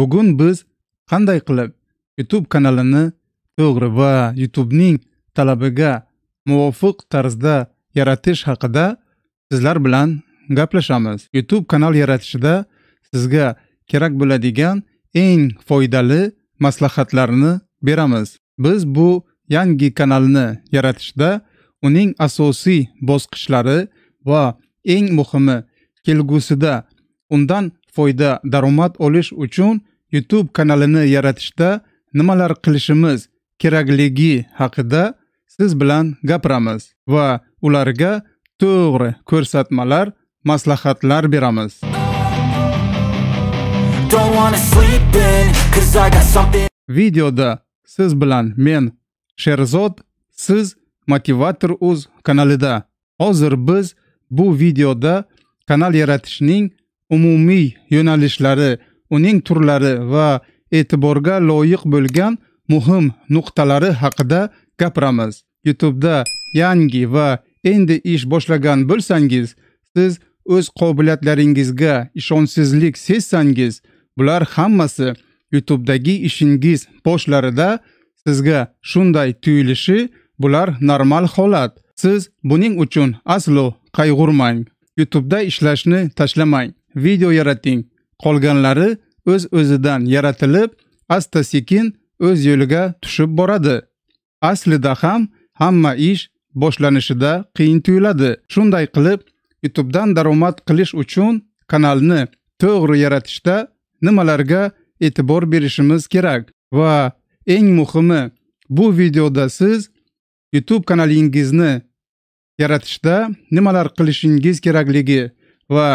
bugun biz qanday qilib youtube kanalini to'g'ri va youtubening talabiga muvofiq tarzda yaratish haqida sizlar bilan gaplashamiz youtube kanal yaratishda sizga kerak bo'ladigan eng foydali maslahatlarni beramiz biz bu yangi kanalni yaratishda uning asosiy bosqichlari va eng muhimi kelgusida undan foyda daromad olish uchun YouTube kanalini yaratishda nimalar qilishimiz kerakligi haqida siz bilan gapiramiz va ularga to'g'ri ko'rsatmalar, maslahatlar beramiz. Videoda siz bilan men Sherzod, siz Motivator uz kanalida. Hozir biz bu videoda kanal yaratishning umumiy yo'nalishlari uning turlari va e'tiborga loyiq bo'lgan muhim nuqtalari haqida gapiramiz youtubeda yangi va endi ish boshlagan bo'lsangiz siz o'z qobiliyatlaringizga ishonchsizlik sezsangiz bular hammasi youtubedagi ishingiz boshlarida sizga shunday tuyulishi bular normal holat siz buning uchun aslo qayg'urmang youtubeda ishlashni tashlamang video yarating qolganlari o'z öz o'zidan yaratilib asta sekin o'z yo'liga tushib boradi aslida ham hamma ish boshlanishida qiyin tuyuladi shunday qilib youtubedan daromad qilish uchun kanalni to'g'ri yaratishda nimalarga e'tibor berishimiz kerak va eng muhimi bu videoda siz youtube kanalingizni yaratishda nimalar qilishingiz kerakligi va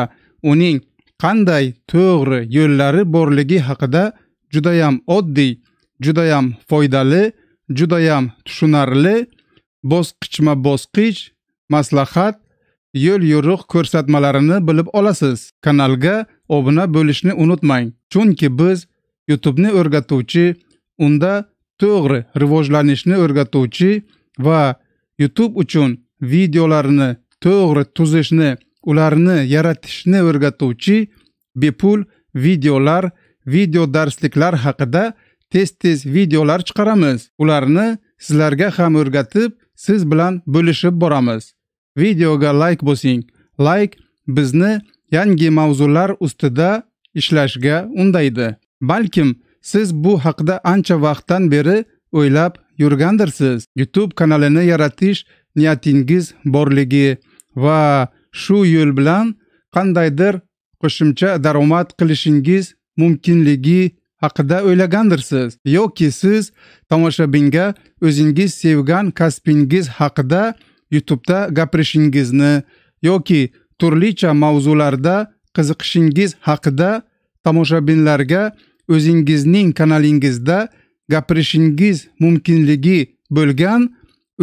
uning qanday to'g'ri yo'llari borligi haqida judayam oddiy judayam foydali judayam tushunarli bosqichma bosqich maslahat yo'l yo'riq ko'rsatmalarini bilib olasiz kanalga obuna bo'lishni unutmang chunki biz youtubeni o'rgatuvchi unda to'g'ri rivojlanishni o'rgatuvchi va youtube uchun videolarni to'g'ri tuzishni ularni yaratishni o'rgatuvchi bepul videolar video darsliklar haqida tez tez videolar chiqaramiz ularni sizlarga ham o'rgatib siz bilan bo'lishib boramiz videoga layk like bosing layk like bizni yangi mavzular ustida ishlashga undaydi balkim siz bu haqda ancha vaqtdan beri o'ylab yurgandirsiz youtube kanalini yaratish niyatingiz borligi va shu yo'l bilan qandaydir qo'shimcha daromad qilishingiz mumkinligi haqida o'ylagandirsiz yoki siz tomoshabinga o'zingiz sevgan kasbingiz haqida youtubeda gapirishingizni yoki turlicha mavzularda qiziqishingiz haqida tomoshabinlarga o'zingizning kanalingizda gapirishingiz mumkinligi bo'lgan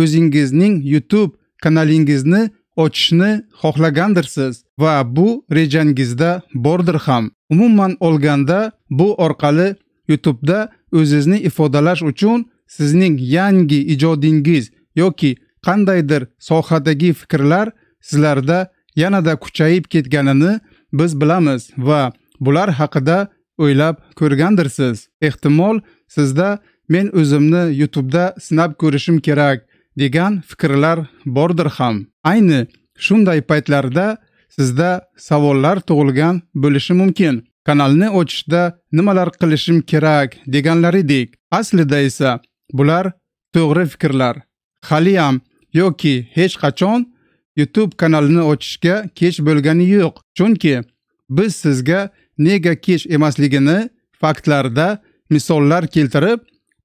o'zingizning youtube kanalingizni ochishni xohlagandirsiz va bu rejangizda bordir ham umuman olganda bu orqali youtubeda o'zingizni ifodalash uchun sizning yangi ijodingiz yoki qandaydir sohadagi fikrlar sizlarda yanada kuchayib ketganini biz bilamiz va bular haqida o'ylab ko'rgandirsiz ehtimol sizda men o'zimni youtubeda sinab ko'rishim kerak degan fikrlar bordir ham ayni shunday paytlarda sizda savollar tug'ilgan bo'lishi mumkin kanalni ochishda nimalar qilishim kerak deganlaridek aslida esa bular to'g'ri fikrlar haliyam yoki hech qachon youtube kanalini ochishga kech bo'lgani yo'q chunki biz sizga nega kech emasligini faktlarda misollar keltirib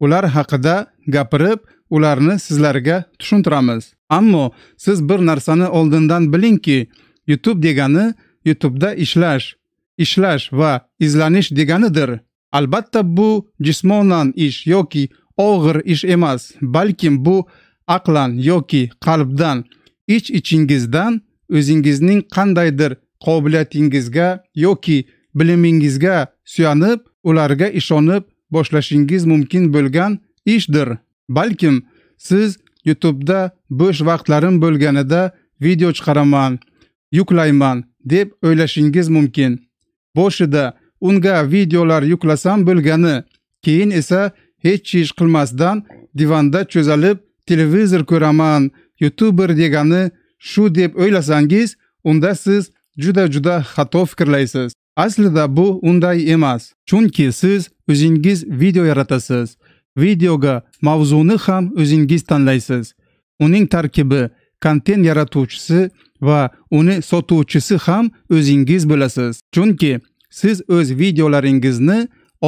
ular haqida gapirib ularni sizlarga tushuntiramiz ammo siz bir narsani oldindan bilingki youtube degani youtubeda ishlash ishlash va izlanish deganidir albatta bu jismonan ish yoki og'ir ish emas balkim bu aqlan yoki qalbdan ich ichingizdan o'zingizning qandaydir qobiliyatingizga yoki bilimingizga suyanib ularga ishonib boshlashingiz mumkin bo'lgan ishdir balkim siz YouTube'da bo'sh vaqtlarim bo'lganida video chiqaraman yuklayman deb o'ylashingiz mumkin boshida unga videolar yuklasam bo'lgani keyin esa hech ish qilmasdan divanda cho'zalib televizor ko'raman youtuber degani shu deb o'ylasangiz unda siz juda juda xato fikrlaysiz aslida bu unday emas chunki siz o'zingiz video yaratasiz videoga mavzuni ham o'zingiz tanlaysiz uning tarkibi kontent yaratuvchisi va uni sotuvchisi ham o'zingiz bo'lasiz chunki siz o'z videolaringizni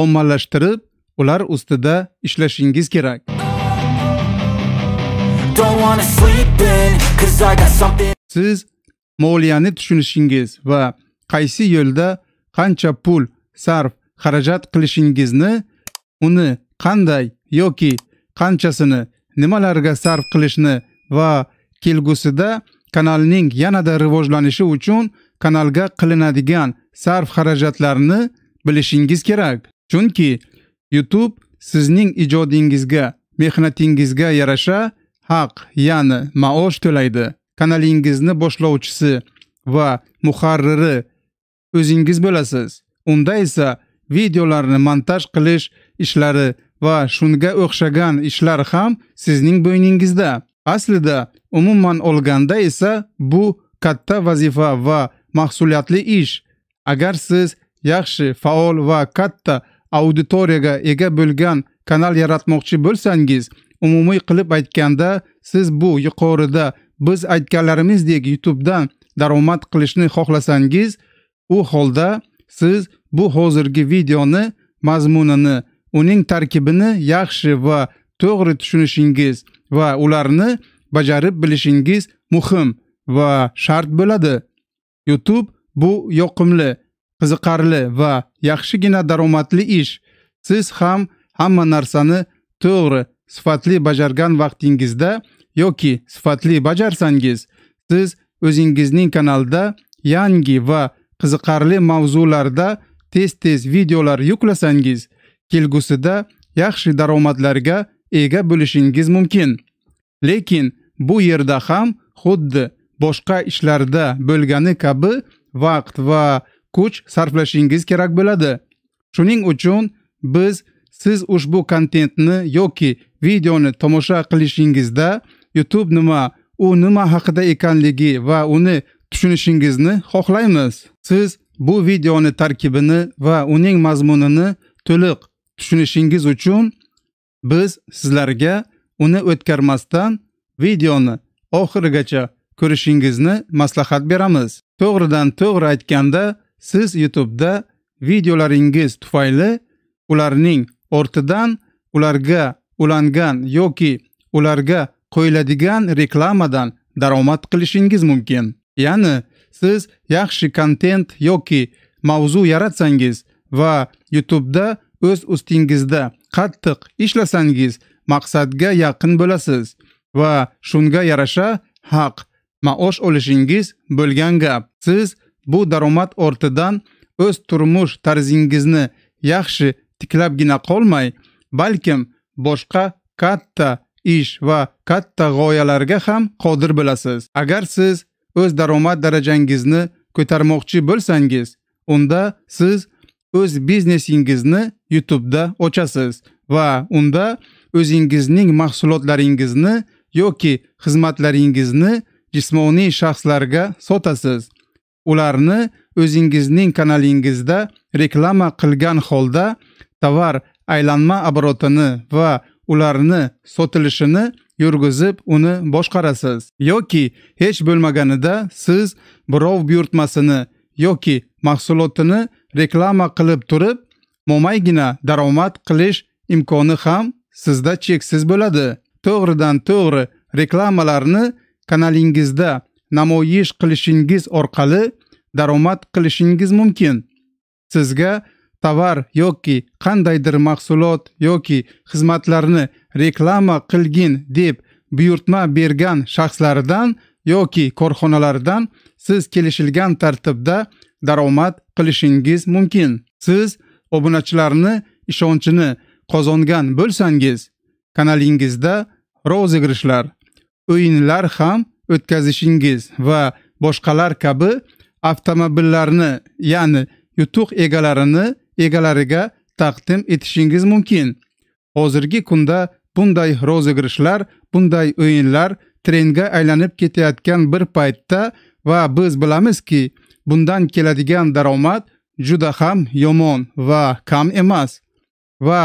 ommalashtirib ular ustida ishlashingiz kerak siz moliyani tushunishingiz va qaysi yo'lda qancha pul sarf xarajat qilishingizni uni qanday yoki qanchasini nimalarga sarf qilishni va kelgusida kanalning yanada rivojlanishi uchun kanalga qilinadigan sarf xarajatlarni bilishingiz kerak chunki youtube sizning ijodingizga mehnatingizga yarasha haq ya'ni maosh to'laydi kanalingizni boshlovchisi va muharriri o'zingiz bo'lasiz unda esa videolarni montaj qilish ishlari va shunga o'xshagan ishlar ham sizning bo'yningizda aslida umuman olganda esa bu katta vazifa va mahsuliyatli ish agar siz yaxshi faol va katta auditoriyaga ega bo'lgan kanal yaratmoqchi bo'lsangiz umumiy qilib aytganda siz bu yuqorida biz aytganlarimizdek youtubedan daromad qilishni xohlasangiz u holda siz bu hozirgi videoni mazmunini uning tarkibini yaxshi va to'g'ri tushunishingiz va ularni bajarib bilishingiz muhim va shart bo'ladi youtube bu yoqimli qiziqarli va yaxshigina daromadli ish siz ham hamma narsani to'g'ri sifatli bajargan vaqtingizda yoki sifatli bajarsangiz siz o'zingizning kanalda yangi va qiziqarli mavzularda tez tez videolar yuklasangiz kelgusida yaxshi daromadlarga ega bo'lishingiz mumkin lekin bu yerda ham xuddi boshqa ishlarda bo'lgani kabi vaqt va kuch sarflashingiz kerak bo'ladi shuning uchun biz siz ushbu kontentni yoki videoni tomosha qilishingizda youtube nima u nima haqida ekanligi va uni tushunishingizni xohlaymiz siz bu videoni tarkibini va uning mazmunini to'liq tushunishingiz uchun biz sizlarga uni o'tkarmasdan videoni oxirigacha ko'rishingizni maslahat beramiz to'g'ridan to'g'ri aytganda siz youtubeda videolaringiz tufayli ularning ortidan ularga ulangan yoki ularga qo'yiladigan reklamadan daromad qilishingiz mumkin ya'ni siz yaxshi kontent yoki mavzu yaratsangiz va youtubeda o'z ustingizda qattiq ishlasangiz maqsadga yaqin bo'lasiz va shunga yarasha haq maosh olishingiz bo'lgan gap siz bu daromad ortidan o'z turmush tarzingizni yaxshi tiklabgina qolmay balkim boshqa katta ish va katta g'oyalarga ham qodir bo'lasiz agar siz o'z daromad darajangizni ko'tarmoqchi bo'lsangiz unda siz o'z biznesingizni YouTube'da ochasiz va unda o'zingizning mahsulotlaringizni yoki xizmatlaringizni jismoniy shaxslarga sotasiz ularni o'zingizning kanalingizda reklama qilgan holda tovar aylanma оборотini va ularni sotilishini yurgizib uni boshqarasiz yoki hech bo'lmaganida siz birov buyurtmasini yoki mahsulotini reklama qilib turib momaygina daromad qilish imkoni ham sizda cheksiz bo'ladi to'g'ridan to'g'ri reklamalarni kanalingizda namoyish qilishingiz orqali daromad qilishingiz mumkin sizga tovar yoki qandaydir mahsulot yoki xizmatlarni reklama qilgin deb buyurtma bergan shaxslardan yoki korxonalardan siz kelishilgan tartibda daromad qilishingiz mumkin siz obunachilarni ishonchini qozongan bo'lsangiz kanalingizda rozigrishlar o'yinlar ham o'tkazishingiz va boshqalar kabi avtomobillarni ya'ni yutuq egalarini egalariga taqdim etishingiz mumkin hozirgi kunda bunday rozigrishlar bunday o'yinlar trendga aylanib ketayotgan bir paytda va biz bilamizki bundan keladigan daromad juda ham yomon va kam emas va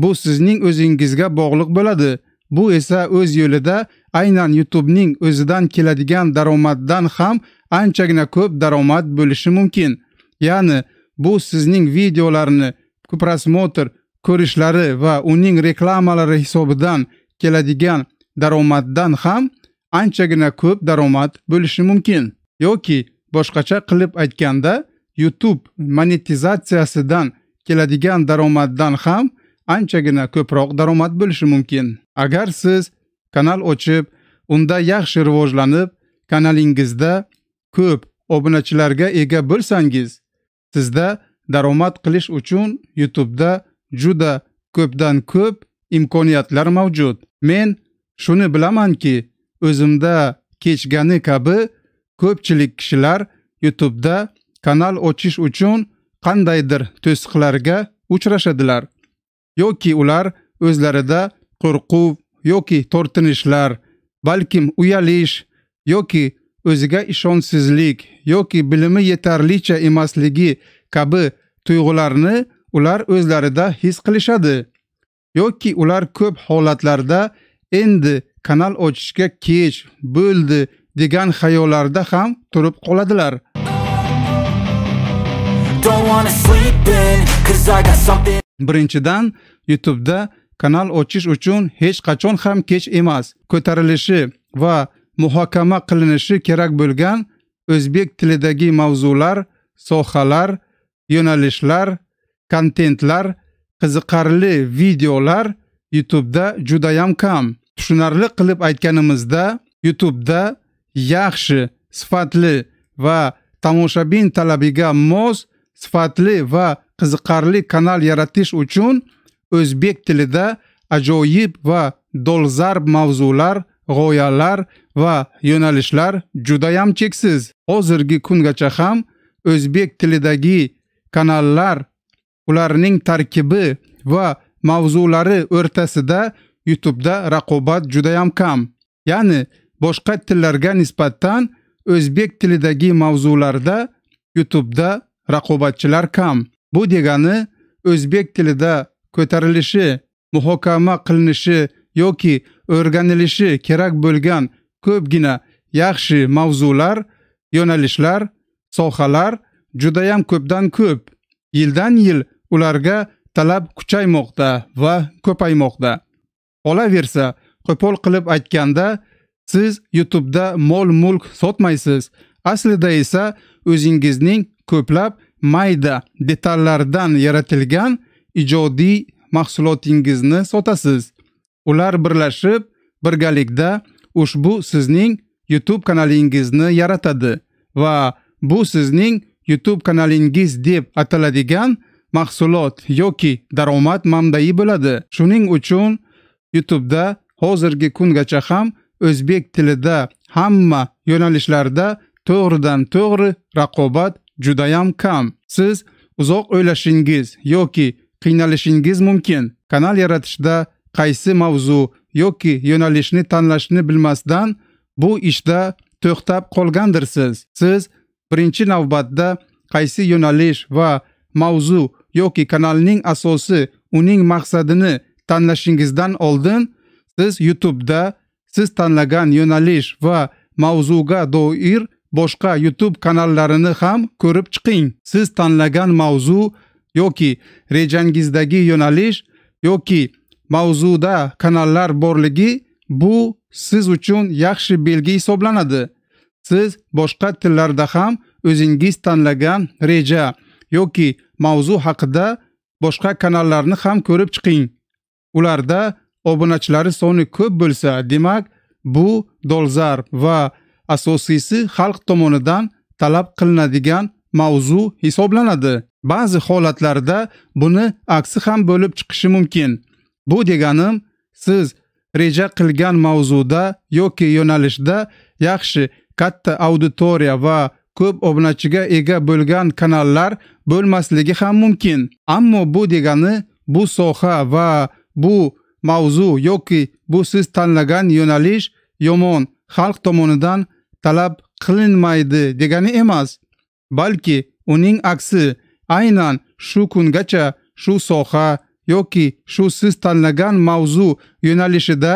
bu sizning o'zingizga bog'liq bo'ladi bu esa o'z yo'lida aynan youtubening o'zidan keladigan daromaddan ham anchagina ko'p daromad bo'lishi mumkin ya'ni bu sizning videolarni prosmotr ko'rishlari va uning reklamalari hisobidan keladigan daromaddan ham anchagina ko'p daromad bo'lishi mumkin yoki boshqacha qilib aytganda youtube monetizatsiyasidan keladigan daromaddan ham anchagina ko'proq daromad bo'lishi mumkin agar siz kanal ochib unda yaxshi rivojlanib kanalingizda ko'p obunachilarga ega bo'lsangiz sizda daromad qilish uchun youtubeda juda ko'pdan ko'p imkoniyatlar mavjud men shuni bilamanki o'zimda kechgani kabi ko'pchilik kishilar YouTube'da kanal ochish uchun qandaydir to'siqlarga uchrashadilar yoki ular o'zlarida qo'rquv yoki tortinishlar balkim uyalish yoki o'ziga ishonchsizlik yoki bilimi yetarlicha emasligi kabi tuyg'ularni ular o'zlarida his qilishadi yoki ular ko'p holatlarda endi kanal ochishga kech bo'ldi degan xayollarda ham turib qoladilar birinchidan youtubeda kanal ochish uchun hech qachon ham kech emas ko'tarilishi va muhokama qilinishi kerak bo'lgan o'zbek tilidagi mavzular sohalar yo'nalishlar kontentlar qiziqarli videolar youtubeda judayam kam tushunarli qilib aytganimizda youtubeda yaxshi sifatli va tomoshabin talabiga mos sifatli va qiziqarli kanal yaratish uchun o'zbek tilida ajoyib va dolzarb mavzular g'oyalar va yo'nalishlar judayam cheksiz hozirgi kungacha ham o'zbek tilidagi kanallar ularning tarkibi va mavzulari o'rtasida YouTube'da raqobat judayam kam. Ya'ni boshqa tillarga nisbatan o'zbek tilidagi mavzularda YouTube'da raqobatchilar kam. Bu degani o'zbek tilida ko'tarilishi, muhokama qilinishi yoki o'rganilishi kerak bo'lgan ko'pgina yaxshi mavzular, yo'nalishlar, sohalar judayam ko'pdan ko'p. Yildan-yil ularga talab kuchaymoqda va ko'paymoqda. Qolaversa, qo'pol qilib aytganda, siz YouTube'da mol mulk sotmaysiz aslida esa o'zingizning ko'plab mayda detallardan yaratilgan ijodiy mahsulotingizni sotasiz ular birlashib birgalikda ushbu sizning youtube kanalingizni yaratadi va bu sizning youtube kanalingiz deb ataladigan mahsulot yoki daromad manbai bo'ladi shuning uchun youtubeda hozirgi kungacha ham o'zbek tilida hamma yo'nalishlarda to'g'ridan to'g'ri raqobat judayam kam siz uzoq o'ylashingiz yoki qiynalishingiz mumkin kanal yaratishda qaysi mavzu yoki yo'nalishni tanlashni bilmasdan bu ishda to'xtab qolgandirsiz siz birinchi navbatda qaysi yo'nalish va mavzu yoki kanalning asosi uning maqsadini tanlashingizdan oldin siz YouTube'da siz tanlagan yo'nalish va mavzuga doir boshqa youtube kanallarini ham ko'rib chiqing siz tanlagan mavzu yoki rejangizdagi yo'nalish yoki mavzuda kanallar borligi bu siz uchun yaxshi belgi hisoblanadi siz boshqa tillarda ham o'zingiz tanlagan reja yoki mavzu haqida boshqa kanallarni ham ko'rib chiqing ularda obunachilari soni ko'p bo'lsa demak bu dolzarb va asosiysi xalq tomonidan talab qilinadigan mavzu hisoblanadi ba'zi holatlarda buni aksi ham bo'lib chiqishi mumkin bu deganim siz reja qilgan mavzuda yoki yo'nalishda yaxshi katta auditoriya va ko'p obunachiga ega bo'lgan kanallar bo'lmasligi ham mumkin ammo bu degani bu soha va bu mavzu yoki bu siz tanlagan yo'nalish yomon xalq tomonidan talab qilinmaydi degani emas balki uning aksi aynan shu kungacha shu soha yoki shu siz tanlagan mavzu yo'nalishida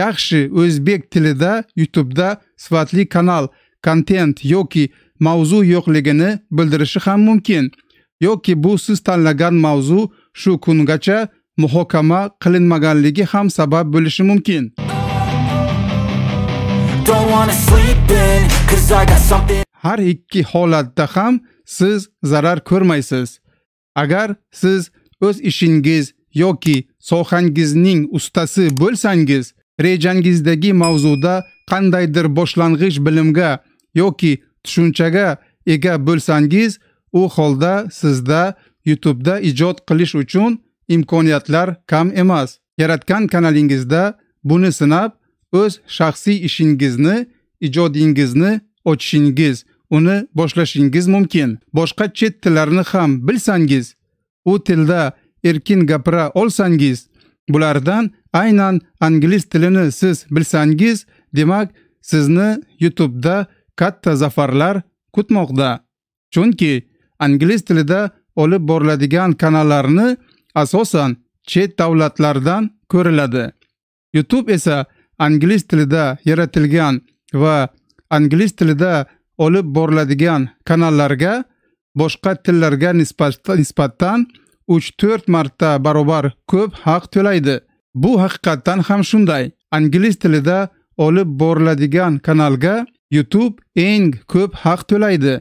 yaxshi o'zbek tilida YouTube'da sifatli kanal kontent yoki mavzu yo'qligini bildirishi ham mumkin yoki bu siz tanlagan mavzu shu kungacha muhokama qilinmaganligi ham sabab bo'lishi mumkin har ikki holatda ham siz zarar ko'rmaysiz agar siz o'z ishingiz yoki sohangizning ustasi bo'lsangiz rejangizdagi mavzuda qandaydir boshlang'ich bilimga yoki tushunchaga ega bo'lsangiz u holda sizda YouTube'da ijod qilish uchun imkoniyatlar kam emas yaratgan kanalingizda buni sinab o'z shaxsiy ishingizni ijodingizni ochishingiz uni boshlashingiz mumkin boshqa chet tillarini ham bilsangiz u tilda erkin gapira olsangiz bulardan aynan ingliz tilini siz bilsangiz demak sizni youtubeda katta zafarlar kutmoqda chunki ingliz tilida olib boriladigan kanallarni asosan chet davlatlardan ko'riladi youtube esa ingliz tilida yaratilgan va ingliz tilida olib boriladigan kanallarga boshqa tillarga nisbatan 3-4 marta barobar ko'p haq to'laydi bu haqiqatdan ham shunday ingliz tilida olib boriladigan kanalga youtube eng ko'p haq to'laydi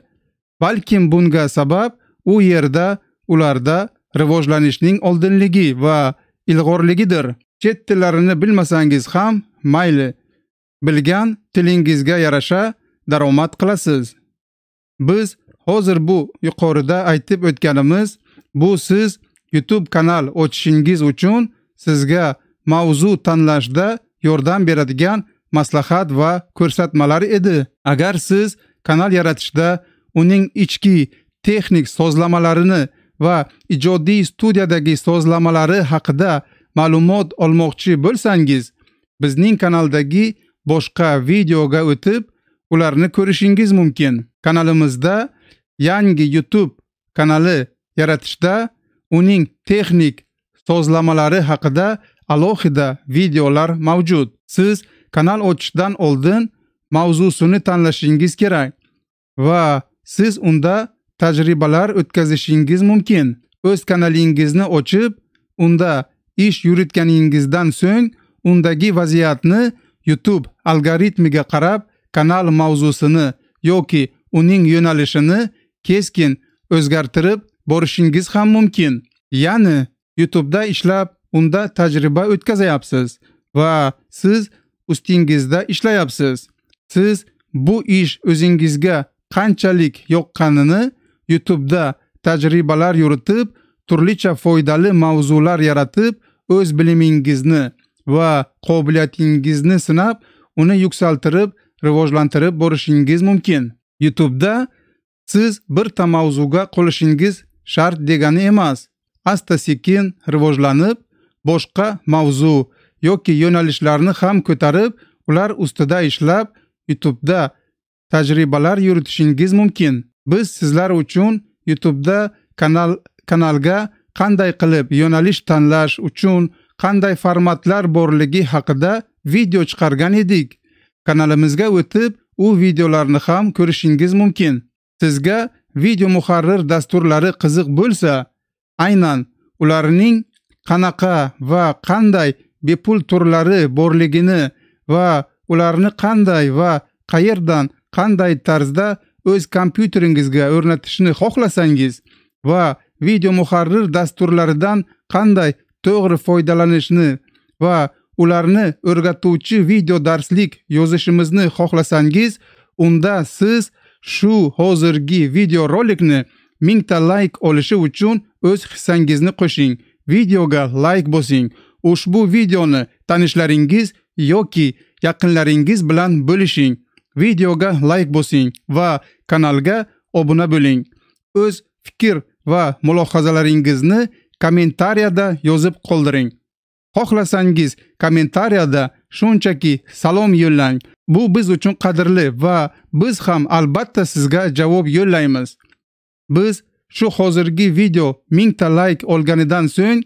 balkim bunga sabab u yerda ularda rivojlanishning oldinligi va ilg'orligidir chet tillarini bilmasangiz ham mayli bilgan tilingizga yarasha daromad qilasiz biz hozir bu yuqorida aytib o'tganimiz bu siz youtube kanal ochishingiz uchun sizga mavzu tanlashda yordam beradigan maslahat va ko'rsatmalar edi agar siz kanal yaratishda uning ichki texnik sozlamalarini va ijodiy studiyadagi sozlamalari haqida ma'lumot olmoqchi bo'lsangiz bizning kanaldagi boshqa videoga o'tib ularni ko'rishingiz mumkin kanalimizda yangi youtube kanali yaratishda uning texnik sozlamalari haqida alohida videolar mavjud siz kanal ochishdan oldin mavzusini tanlashingiz kerak va siz unda tajribalar o'tkazishingiz mumkin o'z kanalingizni ochib unda ish yuritganingizdan so'ng undagi vaziyatni youtube algoritmiga qarab kanal mavzusini yoki uning yo'nalishini keskin o'zgartirib borishingiz ham mumkin ya'ni youtubeda ishlab unda tajriba o'tkazyapsiz va siz ustingizda ishlayapsiz siz bu ish o'zingizga qanchalik yoqqanini YouTube'da tajribalar yuritib, turlicha foydali mavzular yaratib, o'z bilimingizni va qobiliyatingizni sinab, uni yuksaltirib, rivojlantirib borishingiz mumkin. YouTube'da siz bir mavzuga qolishingiz shart degani emas. Asta-sekin rivojlanib, boshqa mavzu yoki yo'nalishlarni ham ko'tarib, ular ustida ishlab, YouTube'da tajribalar yuritishingiz mumkin. biz sizlar uchun YouTubeda kanal kanalga qanday qilib yo'nalish tanlash uchun qanday formatlar borligi haqida video chiqargan edik. Kanalimizga o'tib, u videolarni ham ko'rishingiz mumkin. Sizga video muharrir dasturlari qiziq bo'lsa, aynan ularning qanaqa va qanday bepul turlari borligini va ularni qanday va qayerdan qanday tarzda o'z kompyuteringizga o'rnatishni xohlasangiz va video muharrir dasturlaridan qanday to'g'ri foydalanishni va ularni o'rgatuvchi video darslik yozishimizni xohlasangiz unda siz shu hozirgi video rolikni mingta layk olishi uchun o'z hissangizni qo'shing videoga layk bosing ushbu videoni tanishlaringiz yoki yaqinlaringiz bilan bo'lishing videoga like bosing va kanalga obuna bo'ling o'z fikr va mulohazalaringizni kommentariyada yozib qoldiring xohlasangiz kommentariyada shunchaki salom yo'llang bu biz uchun qadrli va biz ham albatta sizga javob yo'llaymiz biz shu hozirgi video 1000 ta like olganidan so'ng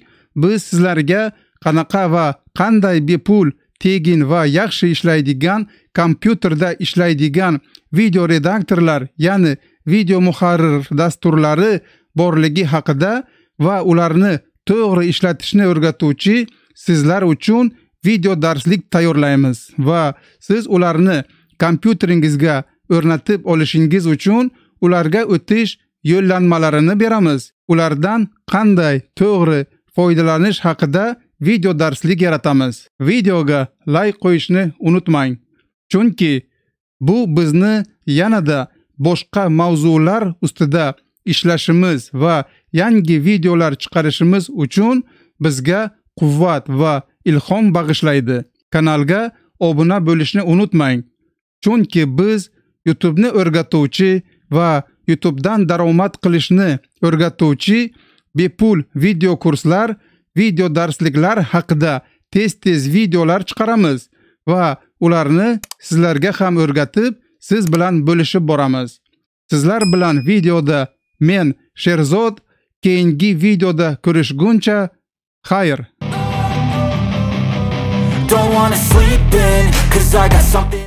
biz sizlarga qanaqa va qanday bepul tegin va yaxshi ishlaydigan kompyuterda ishlaydigan video redaktorlar ya'ni video muharrir dasturlari borligi haqida va ularni to'g'ri ishlatishni o'rgatuvchi sizlar uchun video darslik tayyorlaymiz va siz ularni kompyuteringizga o'rnatib olishingiz uchun ularga o'tish yo'llanmalarini beramiz ulardan qanday to'g'ri foydalanish haqida video darslik yaratamiz. Videoga like qo'yishni unutmang. Chunki bu bizni yanada boshqa mavzular ustida ishlashimiz va yangi videolar chiqarishimiz uchun bizga quvvat va ilhom bag'ishlaydi. Kanalga obuna bo'lishni unutmang. Chunki biz youtubeni o'rgatuvchi va youtubedan daromad qilishni o'rgatuvchi bepul video kurslar video darsliklar haqida tez-tez videolar chiqaramiz va ularni sizlarga ham o'rgatib, siz bilan bo'lishib boramiz. Sizlar bilan videoda men Sherzod, keyingi videoda ko'rishguncha xayr. Don't wanna sleep in, cause I got something